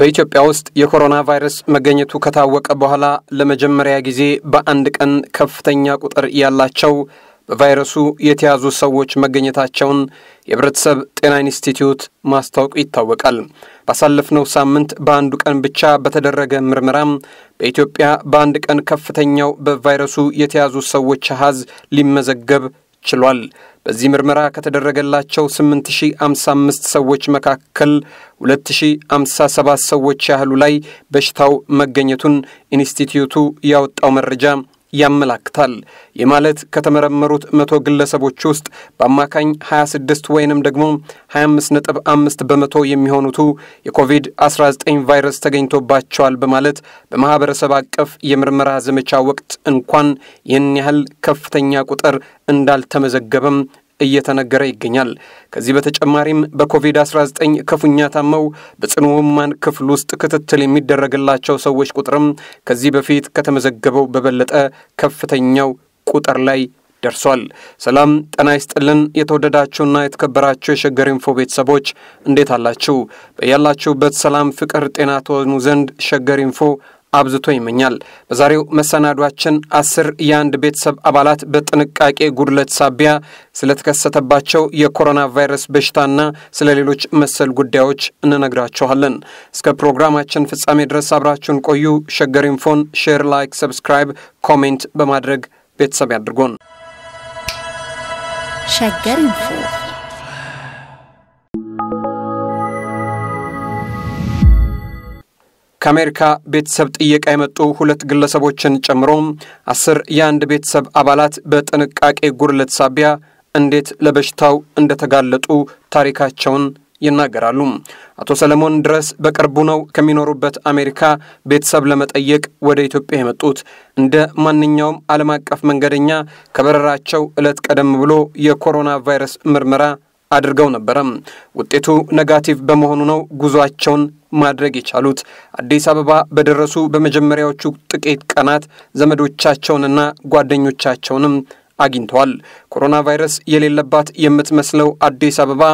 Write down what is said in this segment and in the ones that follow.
በኢትዮጵያ ውስጥ የኮሮና ቫይረስ መገኘቱ ከታወቀ በኋላ ለመጀመሪያ ጊዜ በአንድ ቀን ከፍተኛ ቁጥር ያላቸው በቫይረሱ የተያዙ ሰዎች መገኘታቸውን የሕብረተሰብ ጤና ኢንስቲትዩት ማስታወቁ ይታወቃል። ባሳለፍነው ሳምንት በአንዱ ቀን ብቻ በተደረገ ምርመራም በኢትዮጵያ በአንድ ቀን ከፍተኛው በቫይረሱ የተያዙ ሰዎች አሃዝ ሊመዘገብ ችሏል። በዚህ ምርመራ ከተደረገላቸው 8055 ሰዎች መካከል 2057 ሰዎች ያህሉ ላይ በሽታው መገኘቱን ኢንስቲትዩቱ ያወጣው መረጃ ያመላክታል። ይህ ማለት ከተመረመሩት መቶ ግለሰቦች ውስጥ በአማካኝ 26 ወይንም ደግሞ 25.5 በመቶ የሚሆኑቱ የኮቪድ-19 ቫይረስ ተገኝቶባቸዋል በማለት በማኅበረሰብ አቀፍ የምርመራ ዘመቻ ወቅት እንኳን ይህን ያህል ከፍተኛ ቁጥር እንዳልተመዘገበም እየተነገረ ይገኛል። ከዚህ በተጨማሪም በኮቪድ-19 ክፉኛ ታመው በጽኑ ሕሙማን ክፍል ውስጥ ክትትል የሚደረግላቸው ሰዎች ቁጥርም ከዚህ በፊት ከተመዘገበው በበለጠ ከፍተኛው ቁጥር ላይ ደርሷል። ሰላም ጤና ይስጥልን። የተወደዳችሁና የተከበራችሁ የሸገር ኢንፎ ቤተሰቦች እንዴት አላችሁ? በያላችሁበት ሰላም፣ ፍቅር፣ ጤና ተሆኑ ዘንድ ሸገር ኢንፎ አብዝቶ ይመኛል። በዛሬው መሰናዷችን አስር የአንድ ቤተሰብ አባላት በጥንቃቄ ጉድለት ሳቢያ ስለተከሰተባቸው የኮሮና ቫይረስ በሽታና ስለ ሌሎች መሰል ጉዳዮች እንነግራችኋለን። እስከ ፕሮግራማችን ፍጻሜ ድረስ አብራችሁን ቆዩ። ሸገር ኢንፎን ሼር፣ ላይክ፣ ሰብስክራይብ፣ ኮሜንት በማድረግ ቤተሰብ ያድርጎን። ሸገር ኢንፎ ከአሜሪካ ቤተሰብ ጥየቃ የመጡ ሁለት ግለሰቦችን ጨምሮ አስር የአንድ ቤተሰብ አባላት በጥንቃቄ ጉድለት ሳቢያ እንዴት ለበሽታው እንደተጋለጡ ታሪካቸውን ይናገራሉ። አቶ ሰለሞን ድረስ በቅርቡ ነው ከሚኖሩበት አሜሪካ ቤተሰብ ለመጠየቅ ወደ ኢትዮጵያ የመጡት። እንደ ማንኛውም ዓለም አቀፍ መንገደኛ ከበረራቸው ዕለት ቀደም ብሎ የኮሮና ቫይረስ ምርመራ አድርገው ነበረ። ውጤቱ ነጋቲቭ በመሆኑ ነው ጉዟቸውን ማድረግ የቻሉት አዲስ አበባ በደረሱ በመጀመሪያዎቹ ጥቂት ቀናት ዘመዶቻቸውንና ጓደኞቻቸውንም አግኝተዋል። ኮሮና ቫይረስ የሌለባት የምትመስለው አዲስ አበባ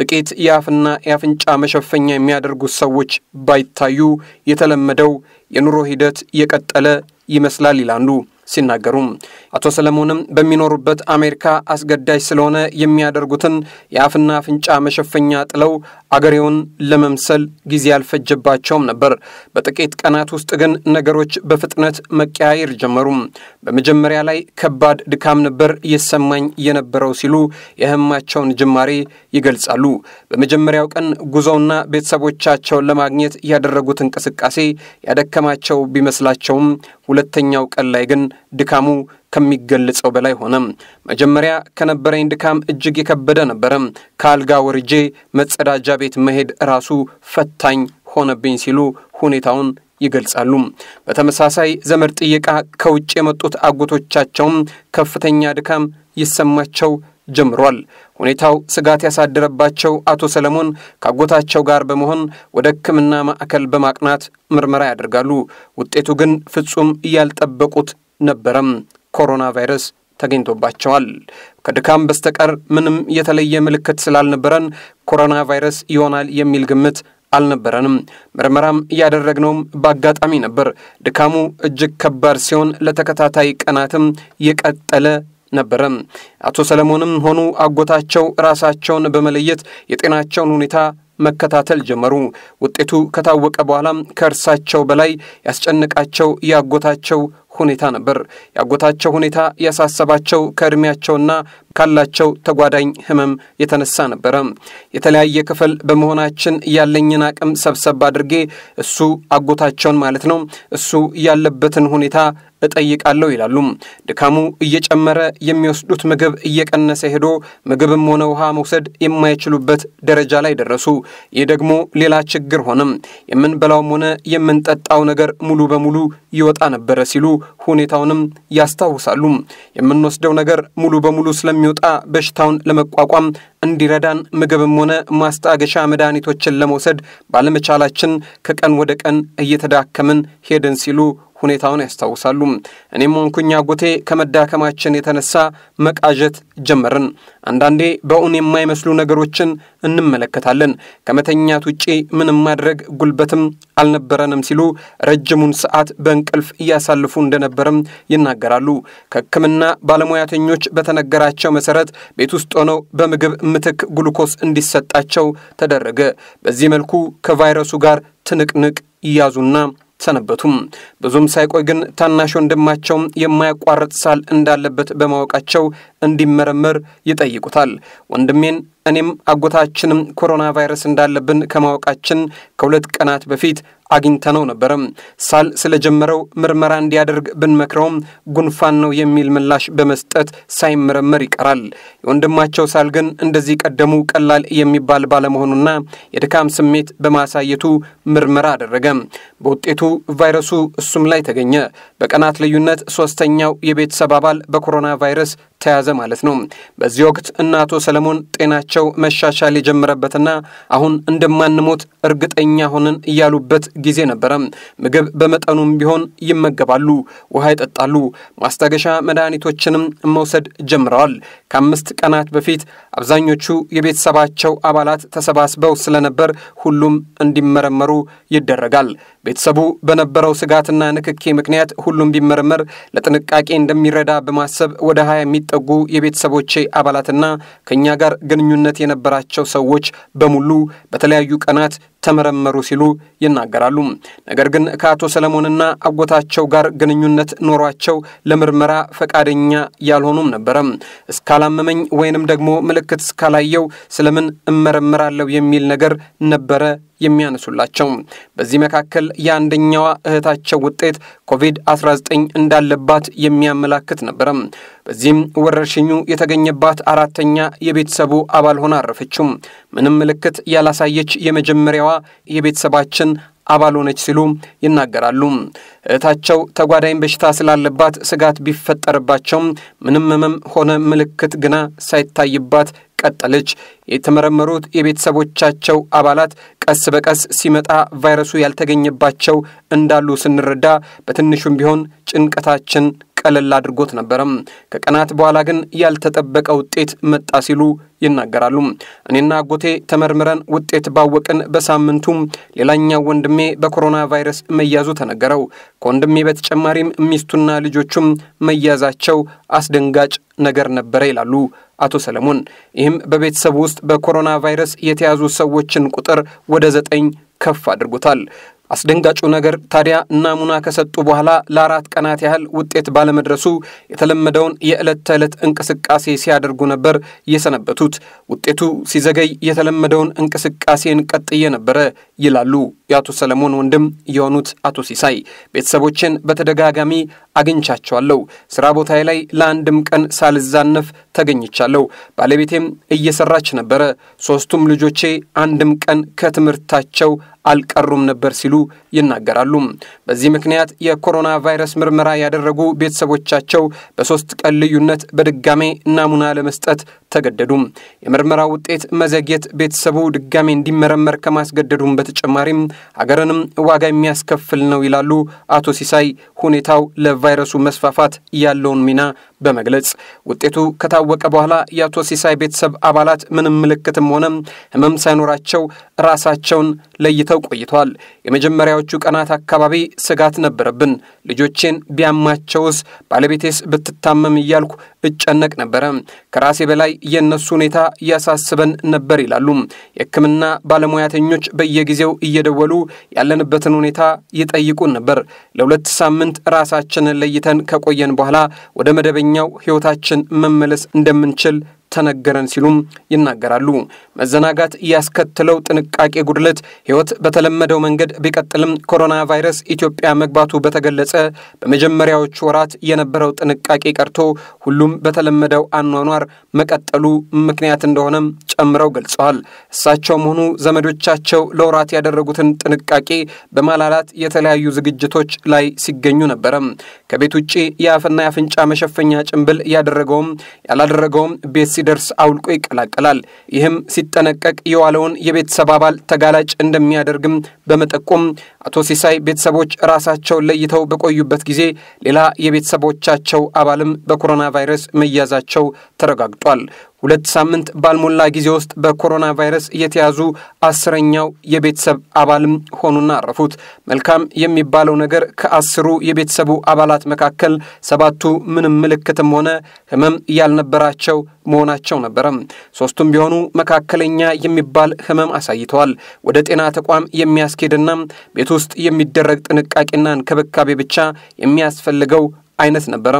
ጥቂት የአፍና የአፍንጫ መሸፈኛ የሚያደርጉት ሰዎች ባይታዩ የተለመደው የኑሮ ሂደት የቀጠለ ይመስላል ይላሉ ሲናገሩም አቶ ሰለሞንም በሚኖሩበት አሜሪካ አስገዳጅ ስለሆነ የሚያደርጉትን የአፍና አፍንጫ መሸፈኛ ጥለው አገሬውን ለመምሰል ጊዜ አልፈጀባቸውም ነበር። በጥቂት ቀናት ውስጥ ግን ነገሮች በፍጥነት መቀያየር ጀመሩ። በመጀመሪያ ላይ ከባድ ድካም ነበር እየሰማኝ የነበረው ሲሉ የህማቸውን ጅማሬ ይገልጻሉ። በመጀመሪያው ቀን ጉዞውና ቤተሰቦቻቸውን ለማግኘት ያደረጉት እንቅስቃሴ ያደከማቸው ቢመስላቸውም፣ ሁለተኛው ቀን ላይ ግን ድካሙ ከሚገልጸው በላይ ሆነ። መጀመሪያ ከነበረኝ ድካም እጅግ የከበደ ነበረ። ከአልጋ ወርጄ መጸዳጃ ቤት መሄድ ራሱ ፈታኝ ሆነብኝ ሲሉ ሁኔታውን ይገልጻሉ። በተመሳሳይ ዘመድ ጥየቃ ከውጭ የመጡት አጎቶቻቸውም ከፍተኛ ድካም ይሰማቸው ጀምሯል። ሁኔታው ስጋት ያሳደረባቸው አቶ ሰለሞን ከአጎታቸው ጋር በመሆን ወደ ሕክምና ማዕከል በማቅናት ምርመራ ያደርጋሉ። ውጤቱ ግን ፍጹም እያልጠበቁት ነበረም። ኮሮና ቫይረስ ተገኝቶባቸዋል። ከድካም በስተቀር ምንም የተለየ ምልክት ስላልነበረን ኮሮና ቫይረስ ይሆናል የሚል ግምት አልነበረንም። ምርመራም እያደረግነውም በአጋጣሚ ነበር። ድካሙ እጅግ ከባድ ሲሆን ለተከታታይ ቀናትም የቀጠለ ነበረ። አቶ ሰለሞንም ሆኑ አጎታቸው ራሳቸውን በመለየት የጤናቸውን ሁኔታ መከታተል ጀመሩ። ውጤቱ ከታወቀ በኋላም ከእርሳቸው በላይ ያስጨነቃቸው የአጎታቸው ሁኔታ ነበር። የአጎታቸው ሁኔታ ያሳሰባቸው ከእድሜያቸውና ካላቸው ተጓዳኝ ህመም የተነሳ ነበረ። የተለያየ ክፍል በመሆናችን ያለኝን አቅም ሰብሰብ አድርጌ እሱ አጎታቸውን ማለት ነው እሱ ያለበትን ሁኔታ እጠይቃለሁ ይላሉ። ድካሙ እየጨመረ የሚወስዱት ምግብ እየቀነሰ ሄዶ ምግብም ሆነ ውሃ መውሰድ የማይችሉበት ደረጃ ላይ ደረሱ። ይህ ደግሞ ሌላ ችግር ሆነም። የምንበላውም ሆነ የምንጠጣው ነገር ሙሉ በሙሉ ይወጣ ነበረ ሲሉ ሁኔታውንም ያስታውሳሉ። የምንወስደው ነገር ሙሉ በሙሉ ስለሚ ስለሚወጣ በሽታውን ለመቋቋም እንዲረዳን ምግብም ሆነ ማስታገሻ መድኃኒቶችን ለመውሰድ ባለመቻላችን ከቀን ወደ ቀን እየተዳከምን ሄድን ሲሉ ሁኔታውን ያስታውሳሉ። እኔም ሆንኩኝ አጎቴ ከመዳከማችን የተነሳ መቃዠት ጀመርን። አንዳንዴ በእውን የማይመስሉ ነገሮችን እንመለከታለን። ከመተኛት ውጪ ምንም ማድረግ ጉልበትም አልነበረንም ሲሉ ረጅሙን ሰዓት በእንቅልፍ እያሳልፉ እንደነበርም ይናገራሉ። ከሕክምና ባለሙያተኞች በተነገራቸው መሰረት ቤት ውስጥ ሆነው በምግብ ምትክ ግሉኮስ እንዲሰጣቸው ተደረገ። በዚህ መልኩ ከቫይረሱ ጋር ትንቅንቅ ያዙና። ሰነበቱም። ብዙም ሳይቆይ ግን ታናሽ ወንድማቸው የማያቋርጥ ሳል እንዳለበት በማወቃቸው እንዲመረመር ይጠይቁታል። ወንድሜን እኔም አጎታችንም ኮሮና ቫይረስ እንዳለብን ከማወቃችን ከሁለት ቀናት በፊት አግኝተነው ነበረ። ሳል ስለጀመረው ምርመራ እንዲያደርግ ብንመክረውም ጉንፋን ነው የሚል ምላሽ በመስጠት ሳይመረመር ይቀራል። የወንድማቸው ሳል ግን እንደዚህ ቀደሙ ቀላል የሚባል ባለመሆኑና የድካም ስሜት በማሳየቱ ምርመራ አደረገ። በውጤቱ ቫይረሱ እሱም ላይ ተገኘ። በቀናት ልዩነት ሶስተኛው የቤተሰብ አባል በኮሮና ቫይረስ ተያዘ ማለት ነው። በዚህ ወቅት እነ አቶ ሰለሞን ጤናቸው መሻሻል የጀመረበትና አሁን እንደማንሞት እርግጠኛ ሆነን እያሉበት ጊዜ ነበረ። ምግብ በመጠኑም ቢሆን ይመገባሉ፣ ውሃ ይጠጣሉ፣ ማስታገሻ መድኃኒቶችንም መውሰድ ጀምረዋል። ከአምስት ቀናት በፊት አብዛኞቹ የቤተሰባቸው አባላት ተሰባስበው ስለነበር ሁሉም እንዲመረመሩ ይደረጋል። ቤተሰቡ በነበረው ስጋትና ንክኬ ምክንያት ሁሉም ቢመረመር ለጥንቃቄ እንደሚረዳ በማሰብ ወደ ሀያ የሚጠጉ የቤተሰቦቼ አባላትና ከእኛ ጋር ግንኙነት የነበራቸው ሰዎች በሙሉ በተለያዩ ቀናት ተመረመሩ ሲሉ ይናገራሉ። ነገር ግን ከአቶ ሰለሞንና አጎታቸው ጋር ግንኙነት ኖሯቸው ለምርመራ ፈቃደኛ ያልሆኑም ነበረ። እስካላመመኝ ወይንም ደግሞ ምልክት እስካላየው ስለምን እመረምራለሁ የሚል ነገር ነበረ የሚያነሱላቸው። በዚህ መካከል የአንደኛዋ እህታቸው ውጤት ኮቪድ-19 እንዳለባት የሚያመላክት ነበረ። በዚህም ወረርሽኙ የተገኘባት አራተኛ የቤተሰቡ አባል ሆና አረፈችው። ምንም ምልክት ያላሳየች የመጀመሪያዋ የቤተሰባችን አባል ሆነች ሲሉ ይናገራሉ። እህታቸው ተጓዳኝ በሽታ ስላለባት ስጋት ቢፈጠርባቸውም ምንም ህመም ሆነ ምልክት ግና ሳይታይባት ቀጠለች። የተመረመሩት የቤተሰቦቻቸው አባላት ቀስ በቀስ ሲመጣ ቫይረሱ ያልተገኘባቸው እንዳሉ ስንረዳ በትንሹም ቢሆን ጭንቀታችን ቀለል አድርጎት ነበረም። ከቀናት በኋላ ግን ያልተጠበቀ ውጤት መጣ ሲሉ ይናገራሉ። እኔና አጎቴ ተመርምረን ውጤት ባወቅን በሳምንቱም ሌላኛው ወንድሜ በኮሮና ቫይረስ መያዙ ተነገረው። ከወንድሜ በተጨማሪም ሚስቱና ልጆቹም መያዛቸው አስደንጋጭ ነገር ነበረ ይላሉ አቶ ሰለሞን። ይህም በቤተሰቡ ውስጥ በኮሮና ቫይረስ የተያዙ ሰዎችን ቁጥር ወደ ዘጠኝ ከፍ አድርጎታል። አስደንጋጩ ነገር ታዲያ ናሙና ከሰጡ በኋላ ለአራት ቀናት ያህል ውጤት ባለመድረሱ የተለመደውን የዕለት ተዕለት እንቅስቃሴ ሲያደርጉ ነበር የሰነበቱት። ውጤቱ ሲዘገይ የተለመደውን እንቅስቃሴን ቀጥዬ ነበረ ይላሉ የአቶ ሰለሞን ወንድም የሆኑት አቶ ሲሳይ። ቤተሰቦችን በተደጋጋሚ አግኝቻቸዋለሁ። ስራ ቦታዬ ላይ ለአንድም ቀን ሳልዛነፍ ተገኝቻለሁ። ባለቤቴም እየሰራች ነበረ። ሶስቱም ልጆቼ አንድም ቀን ከትምህርታቸው አልቀሩም ነበር ሲሉ ይናገራሉ። በዚህ ምክንያት የኮሮና ቫይረስ ምርመራ ያደረጉ ቤተሰቦቻቸው በሶስት ቀን ልዩነት በድጋሜ ናሙና ለመስጠት ተገደዱ። የምርመራ ውጤት መዘግየት ቤተሰቡ ድጋሜ እንዲመረመር ከማስገደዱም በተጨማሪም ሀገርንም ዋጋ የሚያስከፍል ነው ይላሉ አቶ ሲሳይ። ሁኔታው ለቫይረሱ መስፋፋት ያለውን ሚና በመግለጽ ውጤቱ ከታወቀ በኋላ የአቶ ሲሳይ ቤተሰብ አባላት ምንም ምልክትም ሆነ ህመም ሳይኖራቸው ራሳቸውን ለይተው ቆይተዋል። የመጀመሪያዎቹ ቀናት አካባቢ ስጋት ነበረብን። ልጆቼን ቢያማቸውስ፣ ባለቤቴስ ብትታመም እያልኩ እጨነቅ ነበረ። ከራሴ በላይ የእነሱ ሁኔታ እያሳስበን ነበር ይላሉ የህክምና ባለሙያተኞች። በየጊዜው እየደወሉ ያለንበትን ሁኔታ ይጠይቁን ነበር። ለሁለት ሳምንት ራሳችንን ለይተን ከቆየን በኋላ ወደ መደበኛ ወደዚህኛው ህይወታችን መመለስ እንደምንችል ተነገረን ሲሉም ይናገራሉ። መዘናጋት ያስከትለው ጥንቃቄ ጉድለት ህይወት በተለመደው መንገድ ቢቀጥልም ኮሮና ቫይረስ ኢትዮጵያ መግባቱ በተገለጸ በመጀመሪያዎቹ ወራት የነበረው ጥንቃቄ ቀርቶ ሁሉም በተለመደው አኗኗር መቀጠሉ ምክንያት እንደሆነም ጨምረው ገልጸዋል። እሳቸውም ሆኑ ዘመዶቻቸው ለወራት ያደረጉትን ጥንቃቄ በማላላት የተለያዩ ዝግጅቶች ላይ ሲገኙ ነበረ። ከቤት ውጭ የአፍና የአፍንጫ መሸፈኛ ጭንብል ያደረገውም ያላደረገውም ቤት ሲደርስ አውልቆ ይቀላቀላል። ይህም ሲጠነቀቅ የዋለውን የቤተሰብ አባል ተጋላጭ እንደሚያደርግም በመጠቆም አቶ ሲሳይ ቤተሰቦች ራሳቸውን ለይተው በቆዩበት ጊዜ ሌላ የቤተሰቦቻቸው አባልም በኮሮና ቫይረስ መያዛቸው ተረጋግጧል። ሁለት ሳምንት ባልሞላ ጊዜ ጊዜ ውስጥ በኮሮና ቫይረስ የተያዙ አስረኛው የቤተሰብ አባልም ሆኑና አረፉት። መልካም የሚባለው ነገር ከአስሩ የቤተሰቡ አባላት መካከል ሰባቱ ምንም ምልክትም ሆነ ህመም ያልነበራቸው መሆናቸው ነበረ። ሶስቱም ቢሆኑ መካከለኛ የሚባል ህመም አሳይተዋል። ወደ ጤና ተቋም የሚያስኬድና ቤት ውስጥ የሚደረግ ጥንቃቄና እንክብካቤ ብቻ የሚያስፈልገው አይነት ነበረ።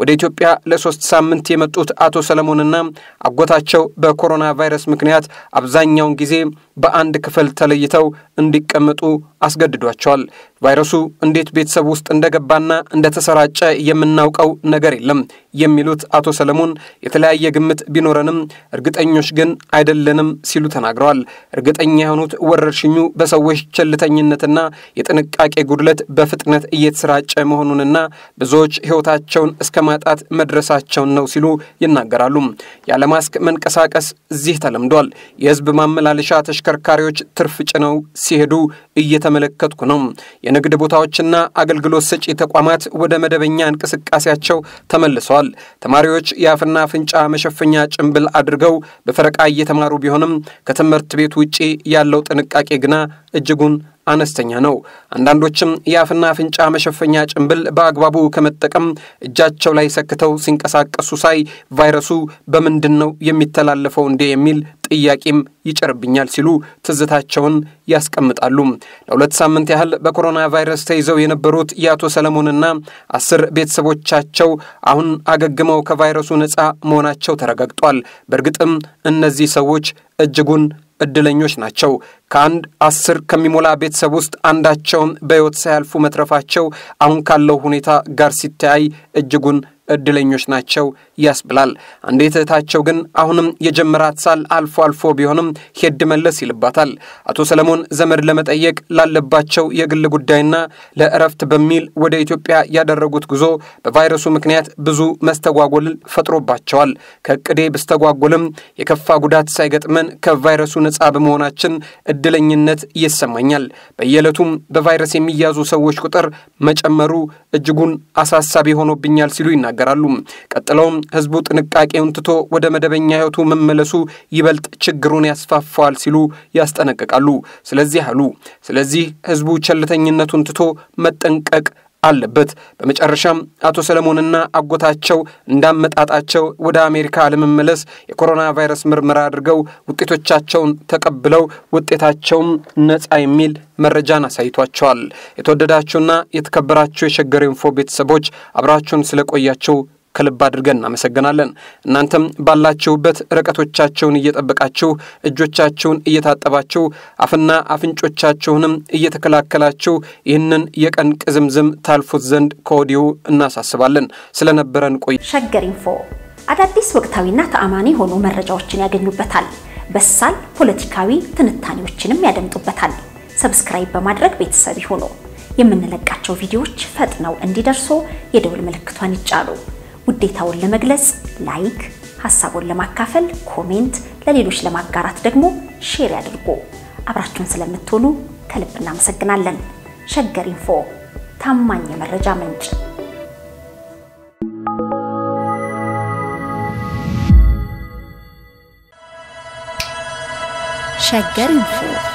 ወደ ኢትዮጵያ ለሶስት ሳምንት የመጡት አቶ ሰለሞንና አጎታቸው በኮሮና ቫይረስ ምክንያት አብዛኛውን ጊዜ በአንድ ክፍል ተለይተው እንዲቀመጡ አስገድዷቸዋል። ቫይረሱ እንዴት ቤተሰብ ውስጥ እንደገባና እንደተሰራጨ የምናውቀው ነገር የለም የሚሉት አቶ ሰለሞን የተለያየ ግምት ቢኖረንም እርግጠኞች ግን አይደለንም ሲሉ ተናግረዋል። እርግጠኛ የሆኑት ወረርሽኙ በሰዎች ቸልተኝነትና የጥንቃቄ ጉድለት በፍጥነት እየተሰራጨ መሆኑንና ብዙዎች ሕይወታቸውን እስከ ማጣት መድረሳቸውን ነው ሲሉ ይናገራሉ። ያለማስክ መንቀሳቀስ እዚህ ተለምዷል። የህዝብ ማመላለሻ ተሽከርካሪዎች ትርፍ ጭነው ሲሄዱ እየተመለከትኩ ነው። የንግድ ቦታዎችና አገልግሎት ሰጪ ተቋማት ወደ መደበኛ እንቅስቃሴያቸው ተመልሰዋል። ተማሪዎች የአፍና አፍንጫ መሸፈኛ ጭንብል አድርገው በፈረቃ እየተማሩ ቢሆንም ከትምህርት ቤት ውጪ ያለው ጥንቃቄ ግና እጅጉን አነስተኛ ነው። አንዳንዶችም የአፍና አፍንጫ መሸፈኛ ጭንብል በአግባቡ ከመጠቀም እጃቸው ላይ ሰክተው ሲንቀሳቀሱ ሳይ ቫይረሱ በምንድን ነው የሚተላለፈው እንዴ የሚል ጥያቄም ይጭርብኛል ሲሉ ትዝታቸውን ያስቀምጣሉ። ለሁለት ሳምንት ያህል በኮሮና ቫይረስ ተይዘው የነበሩት የአቶ ሰለሞንና አስር ቤተሰቦቻቸው አሁን አገግመው ከቫይረሱ ነፃ መሆናቸው ተረጋግጧል። በእርግጥም እነዚህ ሰዎች እጅጉን እድለኞች ናቸው። ከአንድ አስር ከሚሞላ ቤተሰብ ውስጥ አንዳቸውን በሕይወት ሳያልፉ መትረፋቸው አሁን ካለው ሁኔታ ጋር ሲተያይ እጅጉን እድለኞች ናቸው ያስብላል። አንዲት እህታቸው ግን አሁንም የጀመራት ሳል አልፎ አልፎ ቢሆንም ሄድ መለስ ይልባታል። አቶ ሰለሞን ዘመድ ለመጠየቅ ላለባቸው የግል ጉዳይና ለእረፍት በሚል ወደ ኢትዮጵያ ያደረጉት ጉዞ በቫይረሱ ምክንያት ብዙ መስተጓጎል ፈጥሮባቸዋል። ከቅዴ ብስተጓጎልም የከፋ ጉዳት ሳይገጥመን ከቫይረሱ ነጻ በመሆናችን እድለኝነት ይሰማኛል። በየዕለቱም በቫይረስ የሚያዙ ሰዎች ቁጥር መጨመሩ እጅጉን አሳሳቢ ሆኖብኛል ሲሉ ይናገራሉ። ቀጥለውም ህዝቡ ጥንቃቄውን ትቶ ወደ መደበኛ ህይወቱ መመለሱ ይበልጥ ችግሩን ያስፋፋዋል ሲሉ ያስጠነቅቃሉ። ስለዚህ አሉ ስለዚህ ህዝቡ ቸልተኝነቱን ትቶ መጠንቀቅ አለበት። በመጨረሻም አቶ ሰለሞንና አጎታቸው እንዳመጣጣቸው ወደ አሜሪካ ለመመለስ የኮሮና ቫይረስ ምርመራ አድርገው ውጤቶቻቸውን ተቀብለው ውጤታቸውም ነጻ የሚል መረጃን አሳይቷቸዋል። የተወደዳችሁና የተከበራችሁ የሸገር ኢንፎ ቤተሰቦች አብራችሁን ስለቆያችሁ ከልብ አድርገን እናመሰግናለን። እናንተም ባላችሁበት ርቀቶቻቸውን እየጠበቃችሁ እጆቻችሁን እየታጠባችሁ አፍና አፍንጮቻችሁንም እየተከላከላችሁ ይህንን የቀን ቅዝምዝም ታልፉት ዘንድ ከወዲሁ እናሳስባለን። ስለነበረን ቆይ ሸገር ኢንፎ አዳዲስ ወቅታዊና ተአማኒ የሆኑ መረጃዎችን ያገኙበታል። በሳል ፖለቲካዊ ትንታኔዎችንም ያደምጡበታል። ሰብስክራይብ በማድረግ ቤተሰብ ይሁኑ። የምንለቃቸው ቪዲዮዎች ፈጥነው እንዲደርሱ የደውል ምልክቷን ይጫሉ። ውዴታውን ለመግለጽ ላይክ፣ ሀሳቡን ለማካፈል ኮሜንት፣ ለሌሎች ለማጋራት ደግሞ ሼር ያድርጉ። አብራችሁን ስለምትሆኑ ከልብ እናመሰግናለን። ሸገር ኢንፎ ታማኝ የመረጃ ምንጭ ሸገር ኢንፎ